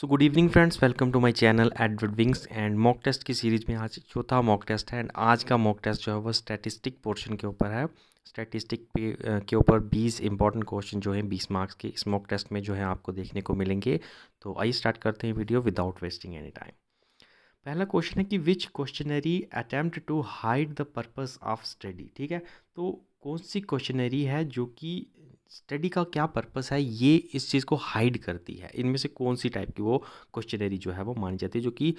So good evening friends welcome to my channel Edward Wings and mock test की series में आज चौथा mock test है and आज का मॉक टेस्ट जो है वो स्टैटिस्टिक पोर्शन के ऊपर है स्टैटिस्टिक पे के ऊपर 20 इंपॉर्टेंट क्वेश्चन जो हैं 20 मार्क्स के इस मॉक टेस्ट में जो है आपको देखने को मिलेंगे तो आइए स्टार्ट करते हैं video without wasting any time पहला क्वेश्चन है कि which questionnaire attempt to hide the purpose of study ठीक है तो कौन सी क्वेश्चनरी है जो कि स्टडी का क्या पर्पस है ये इस चीज़ को हाइड करती है इनमें से कौन सी टाइप की वो क्वेश्चनरी जो है वो मानी जाती है जो कि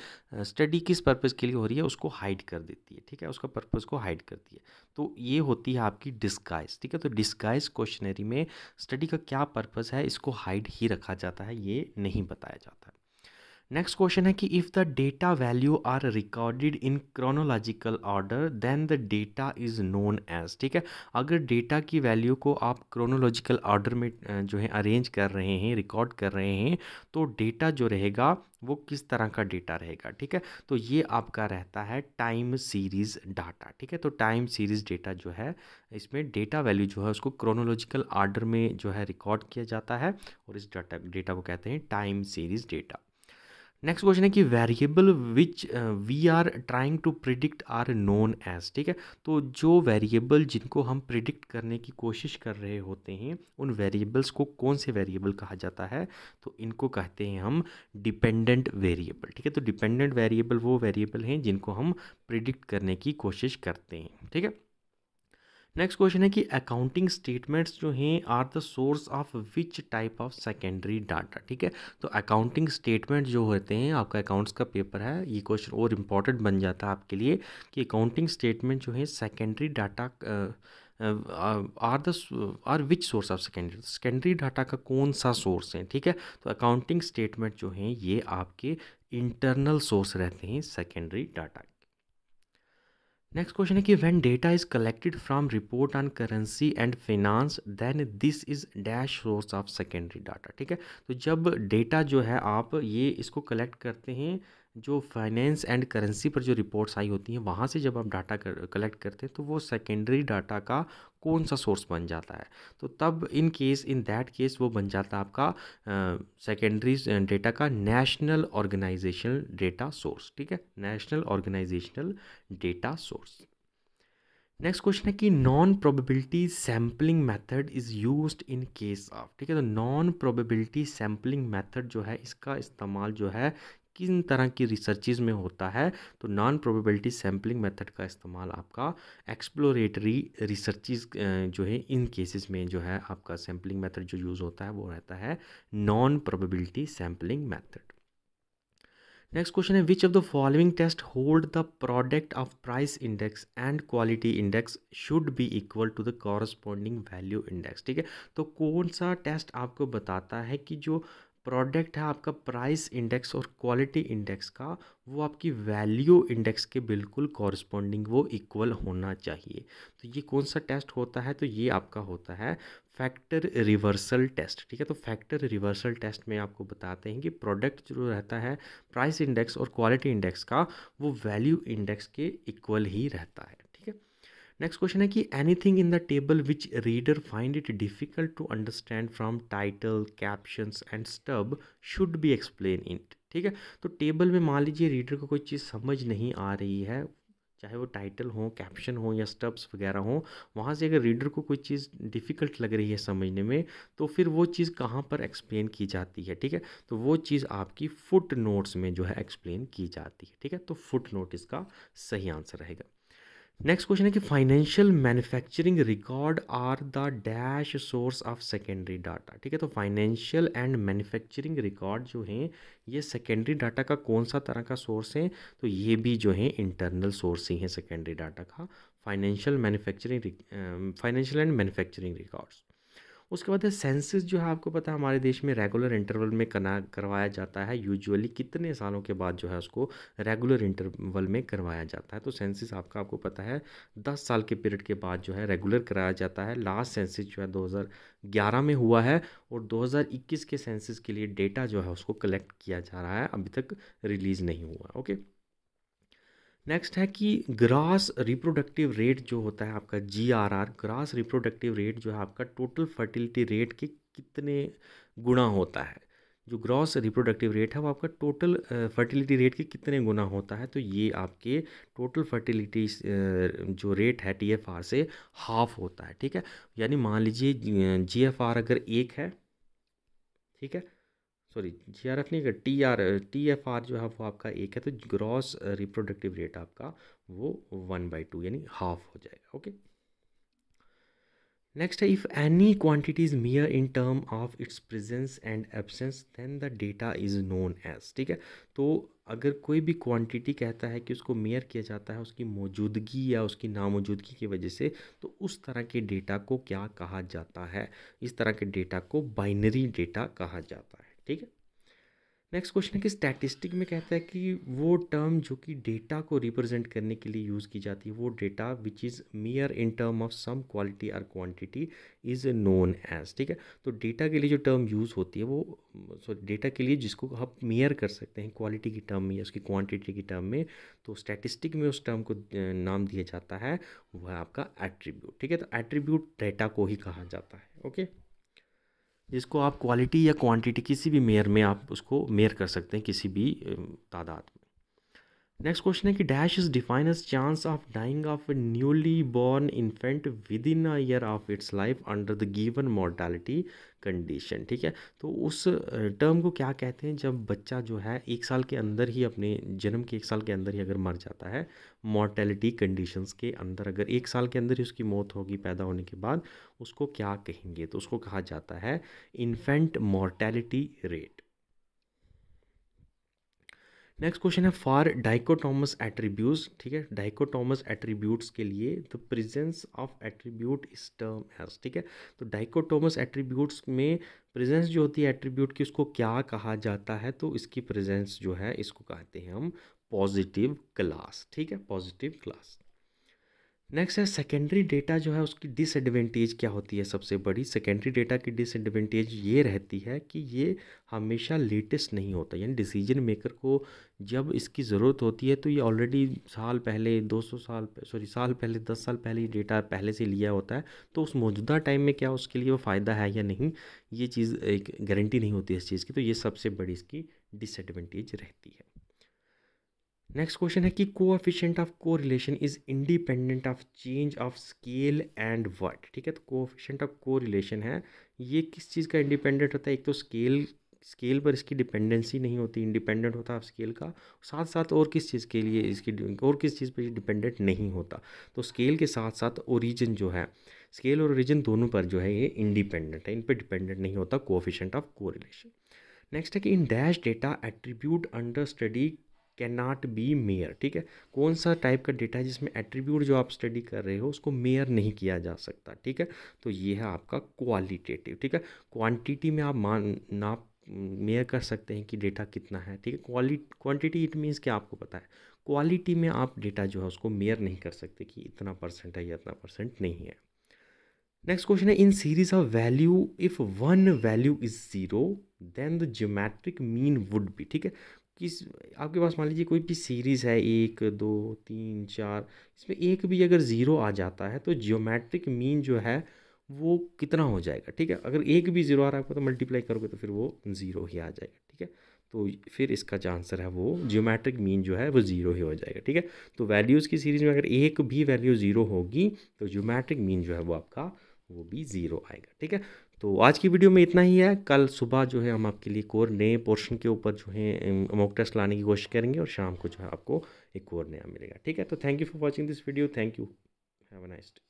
स्टडी किस पर्पज़ के लिए हो रही है उसको हाइड कर देती है ठीक है उसका पर्पज़ को हाइड करती है तो ये होती है आपकी डिस्काइज ठीक है तो डिस्काइज क्वेश्चनरी में स्टडी का क्या पर्पज़ है इसको हाइड ही रखा जाता है ये नहीं बताया जाता है नेक्स्ट क्वेश्चन है कि if the data value are recorded in chronological order then the data is known as ठीक है अगर डेटा की वैल्यू को आप क्रोनोलॉजिकल ऑर्डर में जो है अरेंज कर रहे हैं रिकॉर्ड कर रहे हैं तो डेटा जो रहेगा वो किस तरह का डेटा रहेगा ठीक है तो ये आपका रहता है टाइम सीरीज़ डाटा ठीक है तो टाइम सीरीज़ डेटा जो है इसमें डेटा वैल्यू जो है उसको क्रोनोलॉजिकल ऑर्डर में जो है रिकॉर्ड किया जाता है और इस डाटा डेटा को कहते हैं time series data next question है कि variable which we are trying to predict are known as ठीक है तो जो वेरिएबल जिनको हम प्रिडिक्ट करने की कोशिश कर रहे होते हैं उन वेरिएबल्स को कौन से वेरिएबल कहा जाता है तो इनको कहते हैं हम डिपेंडेंट वेरिएबल ठीक है तो डिपेंडेंट वेरिएबल वो वेरिएबल हैं जिनको हम प्रिडिक्ट करने की कोशिश करते हैं ठीक है नेक्स्ट क्वेश्चन है कि अकाउंटिंग स्टेटमेंट्स जो हैं are the source of which type of secondary data ठीक है तो अकाउंटिंग स्टेटमेंट जो होते हैं आपका अकाउंट्स का पेपर है ये क्वेश्चन और इम्पॉर्टेंट बन जाता है आपके लिए कि अकाउंटिंग स्टेटमेंट जो है secondary data are the are which source of secondary secondary data का कौन सा सोर्स है ठीक है तो अकाउंटिंग स्टेटमेंट जो हैं ये आपके इंटरनल सोर्स रहते हैं सेकेंडरी डाटा नेक्स्ट क्वेश्चन है कि when data is collected from report on currency and finance then this is dash source of secondary data ठीक है तो जब डेटा जो है आप ये इसको कलेक्ट करते हैं जो फाइनेंस एंड करेंसी पर जो रिपोर्ट्स आई होती हैं वहाँ से जब आप डाटा कर, कलेक्ट करते हैं तो वो सेकेंडरी डाटा का कौन सा सोर्स बन जाता है तो तब in case in that case वो बन जाता है आपका सेकेंडरी डेटा का नेशनल ऑर्गेनाइजेशनल डेटा सोर्स ठीक है national organizational data source next question है कि non probability sampling method is used in case of ठीक है तो नॉन प्रोबेबिलिटी सैम्पलिंग मेथड जो है इसका इस्तेमाल जो है किन तरह की रिसर्चिज में होता है तो नॉन प्रोबेबिलिटी सैम्पलिंग मेथड का इस्तेमाल आपका एक्सप्लोरेटरी रिसर्चेज जो है इन केसेस में जो है आपका सैम्पलिंग मेथड जो यूज़ होता है वो रहता है non probability sampling method next question है which of the following test hold the product of price index and quality index should be equal to the corresponding value index ठीक है तो कौन सा टेस्ट आपको बताता है कि जो प्रोडक्ट है आपका प्राइस इंडेक्स और क्वालिटी इंडेक्स का वो आपकी वैल्यू इंडेक्स के बिल्कुल कॉरस्पॉन्डिंग वो इक्वल होना चाहिए तो ये कौन सा टेस्ट होता है तो ये आपका होता है फैक्टर रिवर्सल टेस्ट ठीक है तो फैक्टर रिवर्सल टेस्ट में आपको बताते हैं कि प्रोडक्ट जो रहता है प्राइस इंडेक्स और क्वालिटी इंडेक्स का वो वैल्यू इंडेक्स के इक्वल ही रहता है नेक्स्ट क्वेश्चन है कि anything in the table which reader find it difficult to understand from title captions and stub should be explain it ठीक है तो टेबल में मान लीजिए रीडर को कोई चीज़ समझ नहीं आ रही है चाहे वो टाइटल हो कैप्शन हो या स्टब्स वगैरह हो वहाँ से अगर रीडर को कोई चीज़ डिफ़िकल्ट लग रही है समझने में तो फिर वो चीज़ कहाँ पर एक्सप्लेन की जाती है ठीक है तो वो चीज़ आपकी फुट नोट्स में जो है एक्सप्लेन की जाती है ठीक है तो फुट नोट इसका सही आंसर रहेगा नेक्स्ट क्वेश्चन है कि financial manufacturing record are the dash source of secondary data ठीक है तो फाइनेंशियल एंड मैन्युफैक्चरिंग रिकॉर्ड जो हैं ये सेकेंडरी डाटा का कौन सा तरह का सोर्स है तो ये भी जो है इंटरनल सोर्स ही है सेकेंडरी डाटा का financial manufacturing financial and manufacturing records उसके बाद है सेंसिस जो है आपको पता है हमारे देश में रेगुलर इंटरवल में कना करवाया जाता है यूजुअली कितने सालों के बाद जो है उसको रेगुलर इंटरवल में करवाया जाता है तो सेंसिस आपका आपको पता है दस साल के पीरियड के बाद जो है रेगुलर कराया जाता है लास्ट सेंसिस जो है 2011 में हुआ है और 2021 के सेंसिस के लिए डेटा जो है उसको कलेक्ट किया जा रहा है अभी तक रिलीज़ नहीं हुआ ओके okay? नेक्स्ट है कि ग्रास रिप्रोडक्टिव रेट जो होता है आपका G R R gross reproductive rate जो है आपका टोटल फर्टिलिटी रेट के कितने गुना होता है जो ग्रॉस रिप्रोडक्टिव रेट है वो आपका टोटल फर्टिलिटी रेट के कितने गुना होता है तो ये आपके टोटल फर्टिलिटी जो रेट है टी से हाफ होता है ठीक है यानी मान लीजिए जी अगर एक है ठीक है सॉरी जी आर एफ नहीं T R T F R जो है वो आपका एक है तो ग्रॉस रिप्रोडक्टिव रेट आपका वो वन बाई टू यानी हाफ हो जाएगा ओके नेक्स्ट है if any quantity is measure in term of its presence and absence then the data is known as ठीक है तो अगर कोई भी क्वांटिटी कहता है कि उसको मेयर किया जाता है उसकी मौजूदगी या उसकी नामौजूदगी की वजह से तो उस तरह के डेटा को क्या कहा जाता है इस तरह के डेटा को बाइनरी डेटा कहा जाता है ठीक है नेक्स्ट क्वेश्चन है कि स्टैटिस्टिक में कहता है कि वो टर्म जो कि डेटा को रिप्रेजेंट करने के लिए यूज़ की जाती है वो data which is measure in term of some quality और क्वांटिटी इज़ नोन एज ठीक है तो डेटा के लिए जो टर्म यूज़ होती है वो सो डेटा के लिए जिसको आप मियर कर सकते हैं क्वालिटी की टर्म में या उसकी क्वान्टिटी की टर्म में तो स्टैटिस्टिक में उस टर्म को नाम दिया जाता है वह आपका एट्रीब्यूट ठीक है तो एट्रीब्यूट डेटा को ही कहा जाता है ओके okay? जिसको आप क्वालिटी या क्वांटिटी किसी भी मेयर में आप उसको मेयर कर सकते हैं किसी भी तादाद में नेक्स्ट क्वेश्चन है कि dash is define as chance of dying of a newly born infant within a year of its life under the given mortality condition ठीक है तो उस टर्म को क्या कहते हैं जब बच्चा जो है एक साल के अंदर ही अपने जन्म के एक साल के अंदर ही अगर मर जाता है मोर्टेलिटी कंडीशंस के अंदर अगर एक साल के अंदर ही उसकी मौत होगी पैदा होने के बाद उसको क्या कहेंगे तो उसको कहा जाता है infant mortality rate next question है फॉर डाइकोटॉमस एट्रीब्यूट ठीक है डाइकोटॉमस एट्रीब्यूट्स के लिए the presence of attribute is term has ठीक है तो डाइकोटॉमस एट्रीब्यूट्स में प्रेजेंस जो होती है एट्रीब्यूट की उसको क्या कहा जाता है तो इसकी प्रेजेंस जो है इसको कहते हैं हम पॉजिटिव क्लास ठीक है पॉजिटिव क्लास नेक्स्ट है सेकेंडरी डेटा जो है उसकी डिसएडवेंटेज क्या होती है सबसे बड़ी सेकेंडरी डेटा की डिसएडवेंटेज ये रहती है कि ये हमेशा लेटेस्ट नहीं होता यानी डिसीजन मेकर को जब इसकी ज़रूरत होती है तो ये ऑलरेडी साल पहले 200 साल सॉरी साल पहले 10 साल पहले ये डेटा पहले से लिया होता है तो उस मौजूदा टाइम में क्या उसके लिए वो फ़ायदा है या नहीं ये चीज़ एक गारंटी नहीं होती इस चीज़ की तो ये सबसे बड़ी इसकी डिसएडवेंटेज रहती है नेक्स्ट क्वेश्चन है कि coefficient of correlation is independent of change of scale and word ठीक है तो कोअफिशेंट ऑफ को रिलेशन है ये किस चीज़ का इंडिपेंडेंट होता है एक तो स्केल स्केल पर इसकी डिपेंडेंसी नहीं होती इंडिपेंडेंट होता है स्केल का साथ साथ और किस चीज़ के लिए इसकी और किस चीज़ पर डिपेंडेंट नहीं होता तो स्केल के साथ साथ ओरिजिन जो है स्केल और ओरिजिन दोनों पर जो है ये इंडिपेंडेंट है इन पर डिपेंडेंट नहीं होता कोफिशेंट ऑफ को नेक्स्ट है कि in dash data attribute under study can not be measure ठीक है कौन सा टाइप का डेटा है जिसमें एट्रीब्यूट जो आप स्टडी कर रहे हो उसको मेयर नहीं किया जा सकता ठीक है तो ये है आपका क्वालिटेटिव ठीक है क्वांटिटी में आप मान नाप मेयर कर सकते हैं कि डेटा कितना है ठीक है क्वालिटी क्वान्टिटी इट मीन्स कि आपको पता है क्वालिटी में आप डेटा जो है उसको मेयर नहीं कर सकते कि इतना परसेंट है या इतना परसेंट नहीं है नेक्स्ट क्वेश्चन है in series of value if one value is zero then the geometric mean would be ठीक है किस आपके पास मान लीजिए कोई भी सीरीज़ है एक दो तीन चार इसमें एक भी अगर ज़ीरो आ जाता है तो जियोमेट्रिक मीन जो है वो कितना हो जाएगा ठीक है अगर एक भी ज़ीरो आ रहा है आपको तो मल्टीप्लाई करोगे तो फिर वो ज़ीरो ही आ जाएगा ठीक है तो फिर इसका जो आंसर है वो जियोमेट्रिक मीन जो है वो ज़ीरो ही हो जाएगा ठीक है तो वैल्यूज़ की सीरीज़ में अगर एक भी वैल्यू ज़ीरो होगी तो जियोमेट्रिक मीन जो है वो आपका वो भी ज़ीरो आएगा ठीक है तो आज की वीडियो में इतना ही है कल सुबह जो है हम आपके लिए एक और नए पोर्शन के ऊपर जो है मॉक टेस्ट लाने की कोशिश करेंगे और शाम को जो है आपको एक और नया मिलेगा ठीक है तो thank you for watching this video thank you have a nice day